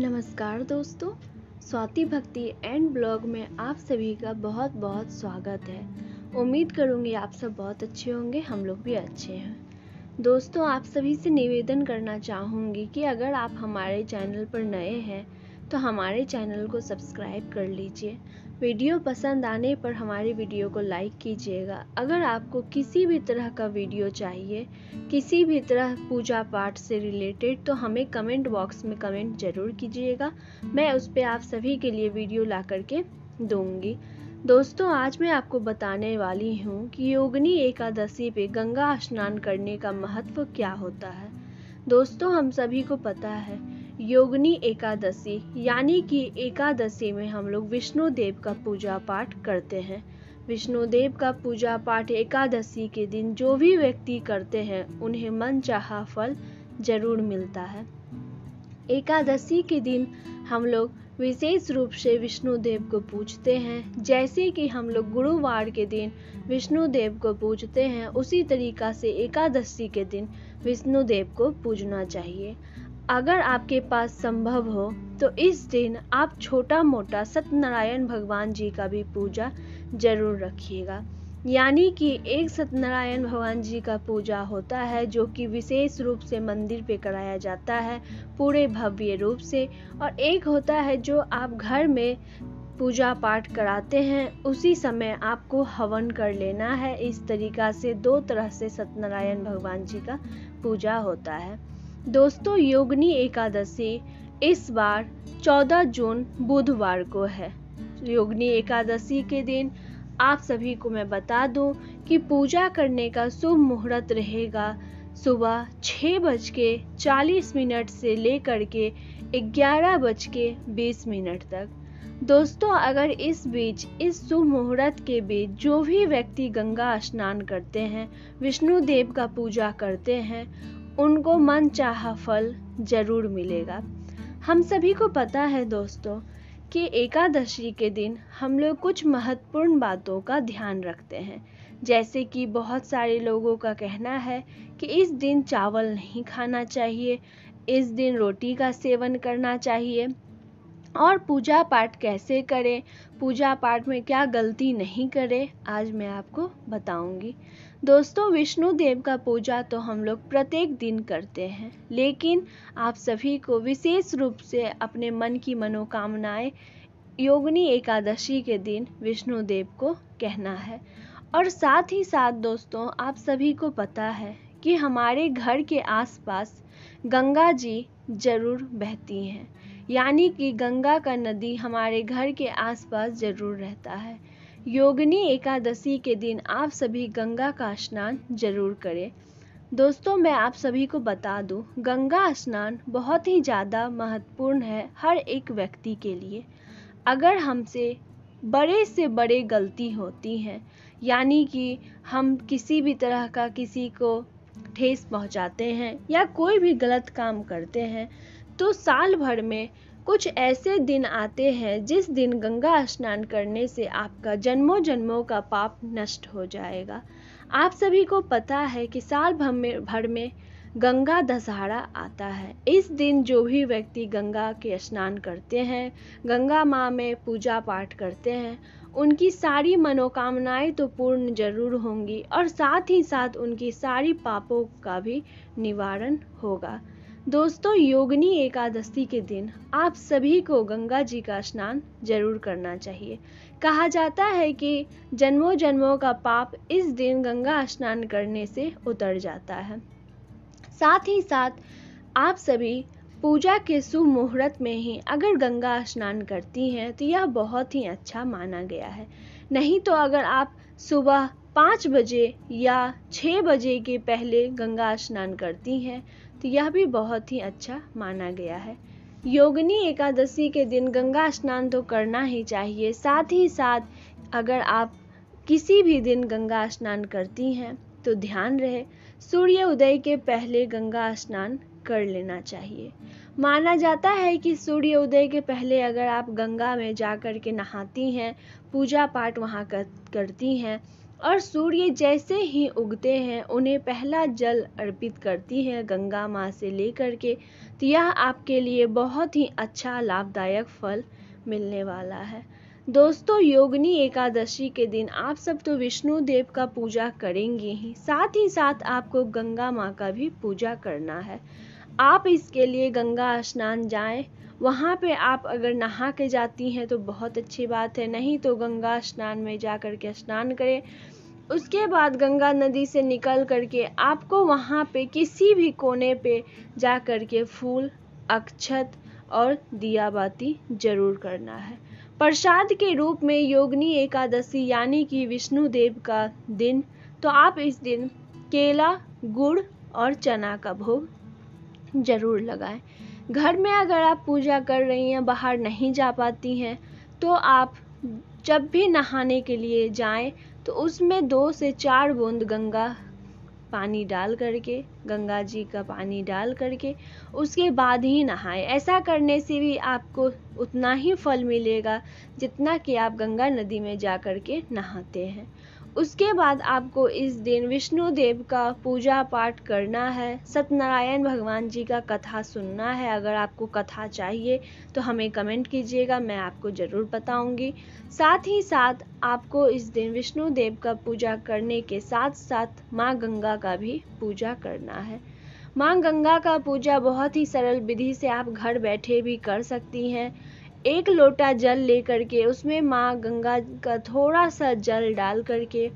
नमस्कार दोस्तों स्वाति भक्ति एंड ब्लॉग में आप सभी का बहुत बहुत स्वागत है उम्मीद करूँगी आप सब बहुत अच्छे होंगे हम लोग भी अच्छे हैं दोस्तों आप सभी से निवेदन करना चाहूंगी कि अगर आप हमारे चैनल पर नए हैं तो हमारे चैनल को सब्सक्राइब कर लीजिए वीडियो पसंद आने पर हमारी वीडियो को लाइक कीजिएगा अगर आपको किसी भी तरह का वीडियो चाहिए किसी भी तरह पूजा पाठ से रिलेटेड तो हमें कमेंट बॉक्स में कमेंट ज़रूर कीजिएगा मैं उस पर आप सभी के लिए वीडियो ला करके दूंगी दोस्तों आज मैं आपको बताने वाली हूँ कि योगनी एकादशी पे गंगा स्नान करने का महत्व क्या होता है दोस्तों हम सभी को पता है योगनी एकादशी यानी कि एकादशी में हम लोग विष्णु देव का पूजा पाठ करते हैं विष्णु देव का पूजा पाठ एकादशी के दिन जो भी व्यक्ति करते हैं उन्हें मन चाह फल जरूर मिलता है एकादशी के दिन हम लोग विशेष रूप से विष्णु देव को पूजते हैं जैसे कि हम लोग गुरुवार के दिन विष्णु देव को पूजते हैं उसी तरीका से एकादशी के दिन विष्णु देव को पूजना चाहिए अगर आपके पास संभव हो तो इस दिन आप छोटा मोटा सत्यनारायण भगवान जी का भी पूजा जरूर रखिएगा यानी कि एक सत्यनारायण भगवान जी का पूजा होता है जो कि विशेष रूप से मंदिर पे कराया जाता है पूरे भव्य रूप से और एक होता है जो आप घर में पूजा पाठ कराते हैं उसी समय आपको हवन कर लेना है इस तरीका से दो तरह से सत्यनारायण भगवान जी का पूजा होता है दोस्तों योगनी एकादशी इस बार 14 जून बुधवार को है योगनी एकादशी के दिन आप सभी को मैं बता दूं कि पूजा करने का शुभ मुहूर्त रहेगा सुबह छः बज के चालीस मिनट से लेकर के ग्यारह बज के बीस मिनट तक दोस्तों अगर इस बीच इस शुभ मुहूर्त के बीच जो भी व्यक्ति गंगा स्नान करते हैं विष्णु देव का पूजा करते हैं उनको मन चाह फल जरूर मिलेगा हम सभी को पता है दोस्तों कि एकादशी के दिन हम लोग कुछ महत्वपूर्ण बातों का ध्यान रखते हैं जैसे कि बहुत सारे लोगों का कहना है कि इस दिन चावल नहीं खाना चाहिए इस दिन रोटी का सेवन करना चाहिए और पूजा पाठ कैसे करें पूजा पाठ में क्या गलती नहीं करें आज मैं आपको बताऊंगी दोस्तों विष्णु देव का पूजा तो हम लोग प्रत्येक दिन करते हैं लेकिन आप सभी को विशेष रूप से अपने मन की मनोकामनाएं योगनी एकादशी के दिन विष्णु देव को कहना है और साथ ही साथ दोस्तों आप सभी को पता है कि हमारे घर के आसपास गंगा जी जरूर बहती हैं यानी कि गंगा का नदी हमारे घर के आसपास जरूर रहता है योगिनी एकादशी के दिन आप सभी गंगा का स्नान जरूर करें दोस्तों मैं आप सभी को बता दूं गंगा स्नान बहुत ही ज़्यादा महत्वपूर्ण है हर एक व्यक्ति के लिए अगर हमसे बड़े से बड़े गलती होती हैं यानी कि हम किसी भी तरह का किसी को ठेस पहुंचाते हैं या कोई भी गलत काम करते हैं तो साल भर में कुछ ऐसे दिन आते हैं जिस दिन गंगा स्नान करने से आपका जन्मों जन्मों का पाप नष्ट हो जाएगा आप सभी को पता है कि साल भर में भर में गंगा दशहरा आता है इस दिन जो भी व्यक्ति गंगा के स्नान करते हैं गंगा माँ में पूजा पाठ करते हैं उनकी सारी मनोकामनाएं तो पूर्ण जरूर होंगी और साथ ही साथ उनकी सारी पापों का भी निवारण होगा दोस्तों योगनी एकादशी के दिन आप सभी को गंगा जी का स्नान जरूर करना चाहिए कहा जाता है कि जन्मों जन्मों का पाप इस दिन गंगा स्नान करने से उतर जाता है साथ ही साथ आप सभी पूजा के शुभ मुहूर्त में ही अगर गंगा स्नान करती हैं तो यह बहुत ही अच्छा माना गया है नहीं तो अगर आप सुबह पाँच बजे या छः बजे के पहले गंगा स्नान करती हैं तो यह भी बहुत ही अच्छा माना गया है योगिनी एकादशी के दिन गंगा स्नान तो करना ही चाहिए साथ ही साथ अगर आप किसी भी दिन गंगा स्नान करती हैं तो ध्यान रहे सूर्य उदय के पहले गंगा स्नान कर लेना चाहिए माना जाता है कि सूर्य उदय के पहले अगर आप गंगा में जा कर के नहाती हैं पूजा पाठ वहाँ कर, करती हैं और सूर्य जैसे ही उगते हैं उन्हें पहला जल अर्पित करती हैं गंगा माँ से लेकर के तो यह आपके लिए बहुत ही अच्छा लाभदायक फल मिलने वाला है दोस्तों योगनी एकादशी के दिन आप सब तो विष्णु देव का पूजा करेंगे ही साथ ही साथ आपको गंगा माँ का भी पूजा करना है आप इसके लिए गंगा स्नान जाएं वहाँ पे आप अगर नहा के जाती हैं तो बहुत अच्छी बात है नहीं तो गंगा स्नान में जा कर के स्नान करें उसके बाद गंगा नदी से निकल करके आपको वहाँ पे किसी भी कोने पे जा कर के फूल अक्षत और दिया बाती जरूर करना है प्रसाद के रूप में योगनी एकादशी यानी कि विष्णु देव का दिन तो आप इस दिन केला गुड़ और चना का भोग जरूर लगाएं घर में अगर आप पूजा कर रही हैं बाहर नहीं जा पाती हैं तो आप जब भी नहाने के लिए जाएं तो उसमें दो से चार बूंद गंगा पानी डाल करके गंगा जी का पानी डाल करके उसके बाद ही नहाएं ऐसा करने से भी आपको उतना ही फल मिलेगा जितना कि आप गंगा नदी में जा कर के नहाते हैं उसके बाद आपको इस दिन विष्णु देव का पूजा पाठ करना है सत्यनारायण भगवान जी का कथा सुनना है अगर आपको कथा चाहिए तो हमें कमेंट कीजिएगा मैं आपको ज़रूर बताऊंगी साथ ही साथ आपको इस दिन विष्णु देव का पूजा करने के साथ साथ माँ गंगा का भी पूजा करना है माँ गंगा का पूजा बहुत ही सरल विधि से आप घर बैठे भी कर सकती हैं एक लोटा जल लेकर के उसमें माँ गंगा का थोड़ा सा जल डाल करके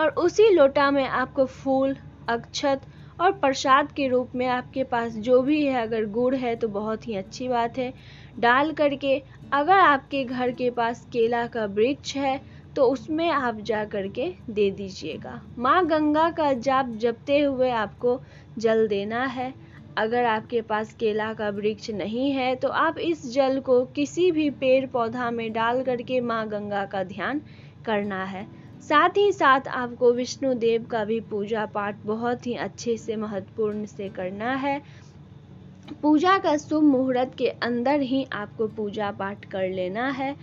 और उसी लोटा में आपको फूल अक्षत और प्रसाद के रूप में आपके पास जो भी है अगर गुड़ है तो बहुत ही अच्छी बात है डाल करके अगर आपके घर के पास केला का वृक्ष है तो उसमें आप जा करके दे दीजिएगा माँ गंगा का जाप जपते हुए आपको जल देना है अगर आपके पास केला का वृक्ष नहीं है तो आप इस जल को किसी भी पेड़ पौधा में डाल करके माँ गंगा का ध्यान करना है साथ ही साथ आपको विष्णु देव का भी पूजा पाठ बहुत ही अच्छे से महत्वपूर्ण से करना है पूजा का शुभ मुहूर्त के अंदर ही आपको पूजा पाठ कर लेना है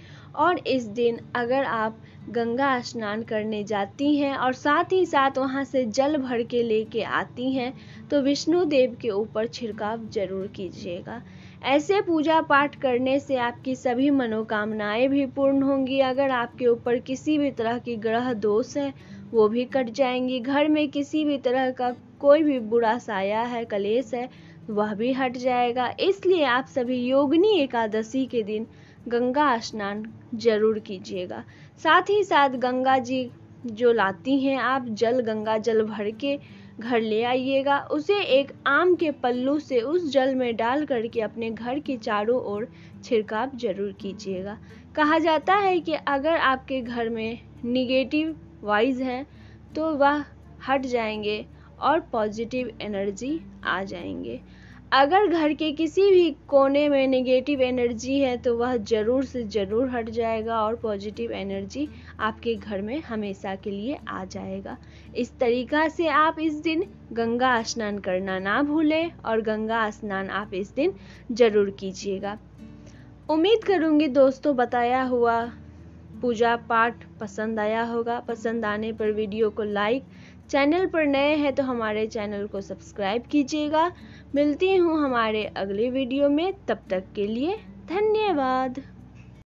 और इस दिन अगर आप गंगा स्नान करने जाती हैं और साथ ही साथ वहाँ से जल भर के लेके आती हैं तो विष्णु देव के ऊपर छिड़काव जरूर कीजिएगा ऐसे पूजा पाठ करने से आपकी सभी मनोकामनाएं भी पूर्ण होंगी अगर आपके ऊपर किसी भी तरह की ग्रह दोष है वो भी कट जाएंगी घर में किसी भी तरह का कोई भी बुरा साया है कलेस है वह भी हट जाएगा इसलिए आप सभी योगिनी एकादशी के दिन गंगा स्नान जरूर कीजिएगा साथ ही साथ गंगा जी जो लाती हैं आप जल गंगा जल भर के घर ले आइएगा उसे एक आम के पल्लू से उस जल में डाल करके अपने घर के चारों ओर छिड़काव जरूर कीजिएगा कहा जाता है कि अगर आपके घर में निगेटिव वाइज हैं तो वह हट जाएंगे और पॉजिटिव एनर्जी आ जाएंगे अगर घर के किसी भी कोने में नेगेटिव एनर्जी है तो वह ज़रूर से ज़रूर हट जाएगा और पॉजिटिव एनर्जी आपके घर में हमेशा के लिए आ जाएगा इस तरीका से आप इस दिन गंगा स्नान करना ना भूलें और गंगा स्नान आप इस दिन ज़रूर कीजिएगा उम्मीद करूँगी दोस्तों बताया हुआ पूजा पाठ पसंद आया होगा पसंद आने पर वीडियो को लाइक चैनल पर नए हैं तो हमारे चैनल को सब्सक्राइब कीजिएगा मिलती हूँ हमारे अगले वीडियो में तब तक के लिए धन्यवाद